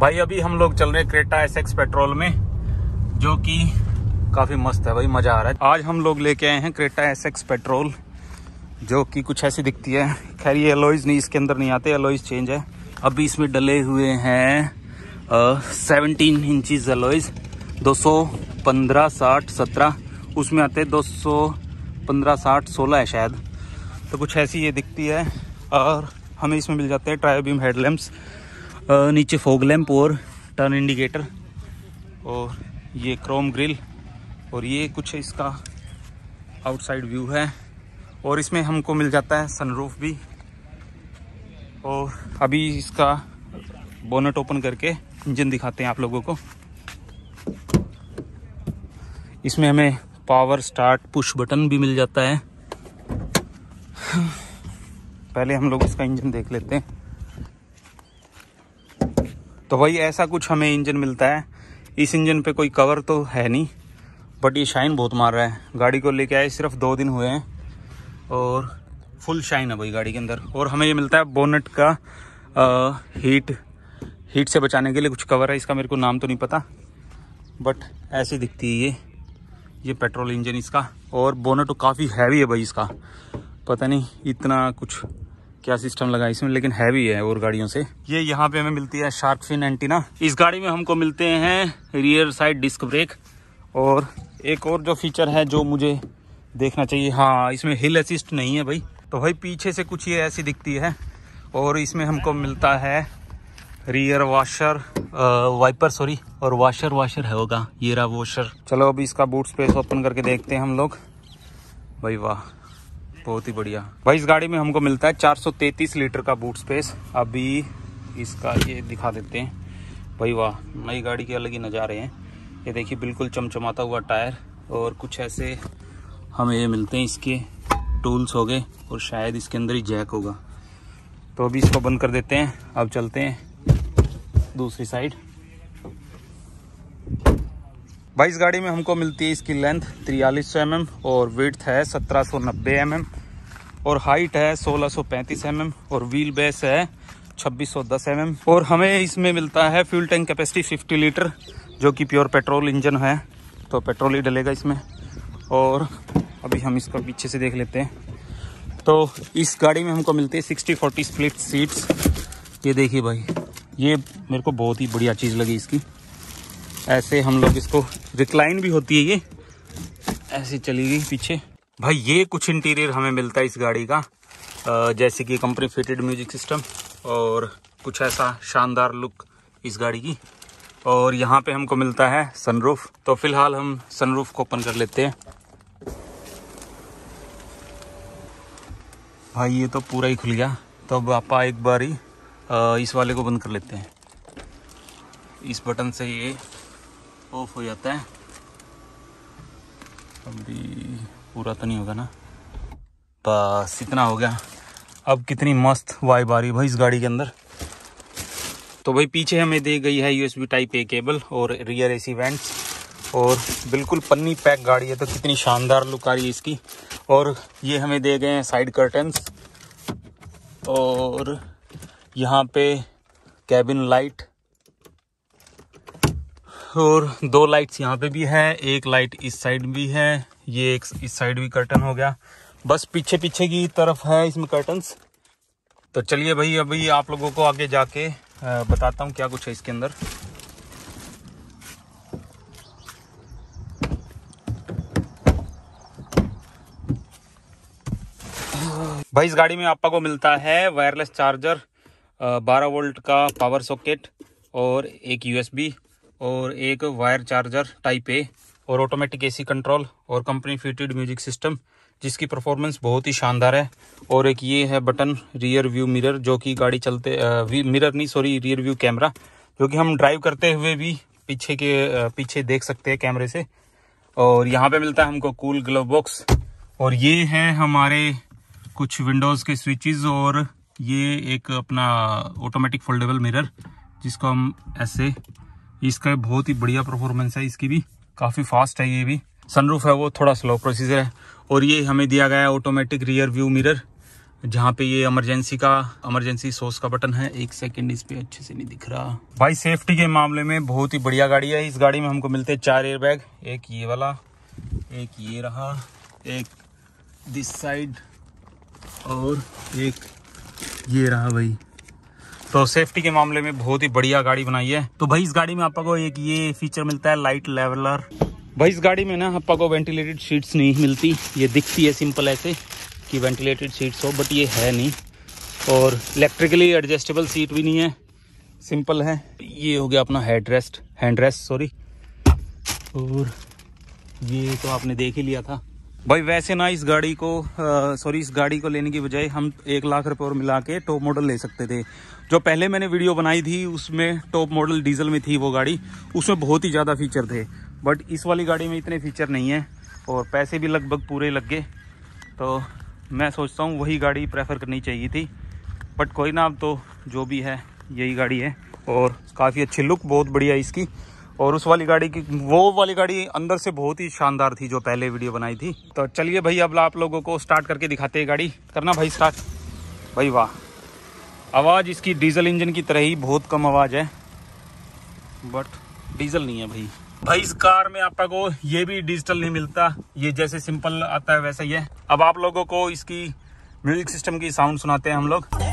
भाई अभी हम लोग चल रहे हैं क्रेटा एस एक्स पेट्रोल में जो कि काफ़ी मस्त है भाई मज़ा आ रहा है आज हम लोग लेके आए हैं क्रेटा एस एक्स पेट्रोल जो कि कुछ ऐसी दिखती है खैर ये एलोइज नहीं इसके अंदर नहीं आते एलोइज चेंज है अभी इसमें डले हुए हैं सेवनटीन इंचज एलोइज दो सौ पंद्रह साठ सत्रह उसमें आते दो सौ पंद्रह साठ सोलह है शायद तो कुछ ऐसी ये दिखती है और हमें इसमें मिल जाते हैं ट्राइबीम हेडलैम्प्स नीचे फोग लैम्प और टर्न इंडिकेटर और ये क्रोम ग्रिल और ये कुछ इसका आउटसाइड व्यू है और इसमें हमको मिल जाता है सनरूफ भी और अभी इसका बोनट ओपन करके इंजन दिखाते हैं आप लोगों को इसमें हमें पावर स्टार्ट पुश बटन भी मिल जाता है पहले हम लोग इसका इंजन देख लेते हैं तो भाई ऐसा कुछ हमें इंजन मिलता है इस इंजन पे कोई कवर तो है नहीं बट ये शाइन बहुत मार रहा है गाड़ी को लेके आए सिर्फ दो दिन हुए हैं और फुल शाइन है भाई गाड़ी के अंदर और हमें ये मिलता है बोनट का आ, हीट हीट से बचाने के लिए कुछ कवर है इसका मेरे को नाम तो नहीं पता बट ऐसी दिखती है ये ये पेट्रोल इंजन इसका और बोनट तो काफ़ी हैवी है भाई इसका पता नहीं इतना कुछ क्या सिस्टम लगा इसमें लेकिन हैवी है और गाड़ियों से ये यहाँ पे हमें मिलती है शार्क फिन एंटीना इस गाड़ी में हमको मिलते हैं रियर साइड डिस्क ब्रेक और एक और जो फीचर है जो मुझे देखना चाहिए हाँ इसमें हिल असिस्ट नहीं है भाई तो भाई पीछे से कुछ ये ऐसी दिखती है और इसमें हमको मिलता है रियर वाशर वाइपर सॉरी और वाशर वाशर है होगा ये रहा वॉशर चलो अभी इसका बूट स्पेस ओपन करके देखते हैं हम लोग भाई वाह बहुत ही बढ़िया भाई इस गाड़ी में हमको मिलता है 433 लीटर का बूट स्पेस अभी इसका ये दिखा देते हैं भाई वाह नई गाड़ी के अलग ही नज़ारे हैं ये देखिए बिल्कुल चमचमाता हुआ टायर और कुछ ऐसे हमें ये मिलते हैं इसके टूल्स हो गए और शायद इसके अंदर ही जैक होगा तो अभी इसको बंद कर देते हैं अब चलते हैं दूसरी साइड भाई इस गाड़ी में हमको मिलती है इसकी लेंथ तिरयालीस सौ एम और वेथ है सत्रह सौ नब्बे एम और हाइट है सोलह सौ पैंतीस एम और व्हील बेस है छब्बीस सौ दस एम और हमें इसमें मिलता है fuel tank capacity fifty litre जो कि प्योर पेट्रोल इंजन है तो पेट्रोल ही डलेगा इसमें और अभी हम इसको पीछे से देख लेते हैं तो इस गाड़ी में हमको मिलती है सिक्सटी फोर्टी स्प्लिट सीट्स ये देखिए भाई ये मेरे को बहुत ही बढ़िया चीज़ लगी इसकी ऐसे हम लोग इसको रिक्लाइन भी होती है ये ऐसे चली गई पीछे भाई ये कुछ इंटीरियर हमें मिलता है इस गाड़ी का जैसे कि कंपनी फिटेड म्यूजिक सिस्टम और कुछ ऐसा शानदार लुक इस गाड़ी की और यहाँ पे हमको मिलता है सनरूफ तो फिलहाल हम सनरूफ को ओपन कर लेते हैं भाई ये तो पूरा ही खुल गया तो अब आप एक बार ही इस वाले को बंद कर लेते हैं इस बटन से ये ऑफ हो जाता है अभी पूरा तो नहीं होगा ना बस इतना हो गया अब कितनी मस्त वाइब आ रही भाई इस गाड़ी के अंदर तो भाई पीछे हमें दे गई है यूएसबी टाइप ए केबल और रियर एसी वेंट्स और बिल्कुल पन्नी पैक गाड़ी है तो कितनी शानदार लुक आ रही है इसकी और ये हमें दे गए हैं साइड कर्टन्स और यहाँ पे कैबिन लाइट और दो लाइट्स यहाँ पे भी है एक लाइट इस साइड भी है ये एक इस साइड भी कर्टन हो गया बस पीछे पीछे की तरफ है इसमें कर्टन तो चलिए भाई अभी आप लोगों को आगे जाके बताता हूँ क्या कुछ है इसके अंदर भाई इस गाड़ी में आपा को मिलता है वायरलेस चार्जर 12 वोल्ट का पावर सॉकेट और एक यूएसबी और एक वायर चार्जर टाइप ए और ऑटोमेटिक एसी कंट्रोल और कंपनी फिटेड म्यूजिक सिस्टम जिसकी परफॉर्मेंस बहुत ही शानदार है और एक ये है बटन रियर व्यू मिरर जो कि गाड़ी चलते मिरर नहीं सॉरी रियर व्यू कैमरा जो कि हम ड्राइव करते हुए भी पीछे के पीछे देख सकते हैं कैमरे से और यहाँ पे मिलता है हमको कूल ग्लव बॉक्स और ये है हमारे कुछ विंडोज़ के स्विचेस और ये एक अपना ऑटोमेटिक फोल्डेबल मिरर जिसको हम ऐसे इसका बहुत ही बढ़िया परफॉर्मेंस है इसकी भी काफ़ी फास्ट है ये भी सनरूफ है वो थोड़ा स्लो प्रोसीजर है और ये हमें दिया गया है ऑटोमेटिक रियर व्यू मिरर जहाँ पे ये इमरजेंसी का इमरजेंसी सोर्स का बटन है एक सेकंड इस पे अच्छे से नहीं दिख रहा भाई सेफ्टी के मामले में बहुत ही बढ़िया गाड़ी है इस गाड़ी में हमको मिलते हैं चार एयर बैग एक ये वाला एक ये रहा एक दिस साइड और एक ये रहा भाई तो सेफ्टी के मामले में बहुत ही बढ़िया गाड़ी बनाई है तो भाई इस गाड़ी में आपको एक ये फीचर मिलता है लाइट लेवलर भाई इस गाड़ी में ना आपा को वेंटिलेटेड सीट्स नहीं मिलती ये दिखती है सिंपल ऐसे कि वेंटिलेटेड सीट्स हो बट ये है नहीं और इलेक्ट्रिकली एडजस्टेबल सीट भी नहीं है सिंपल है ये हो गया अपना head rest hand rest sorry और ये तो आपने देख ही लिया था भाई वैसे ना इस गाड़ी को सॉरी इस गाड़ी को लेने की बजाय हम एक लाख रुपये और मिला के टॉप मॉडल ले सकते थे जो पहले मैंने वीडियो बनाई थी उसमें टॉप मॉडल डीजल में थी वो गाड़ी उसमें बहुत ही ज़्यादा फीचर थे बट इस वाली गाड़ी में इतने फीचर नहीं हैं और पैसे भी लगभग पूरे लग गए तो मैं सोचता हूँ वही गाड़ी प्रेफर करनी चाहिए थी बट कोई ना अब तो जो भी है यही गाड़ी है और काफ़ी अच्छी लुक बहुत बढ़िया इसकी और उस वाली गाड़ी की वो वाली गाड़ी अंदर से बहुत ही शानदार थी जो पहले वीडियो बनाई थी तो चलिए भाई अब आप लोगों को स्टार्ट करके दिखाते हैं गाड़ी करना भाई स्टार्ट भाई वाह आवाज़ इसकी डीजल इंजन की तरह ही बहुत कम आवाज़ है बट डीजल नहीं है भाई भाई इस कार में आप को ये भी डिजिटल नहीं मिलता ये जैसे सिंपल आता है वैसा ही है अब आप लोगों को इसकी म्यूजिक सिस्टम की साउंड सुनाते हैं हम लोग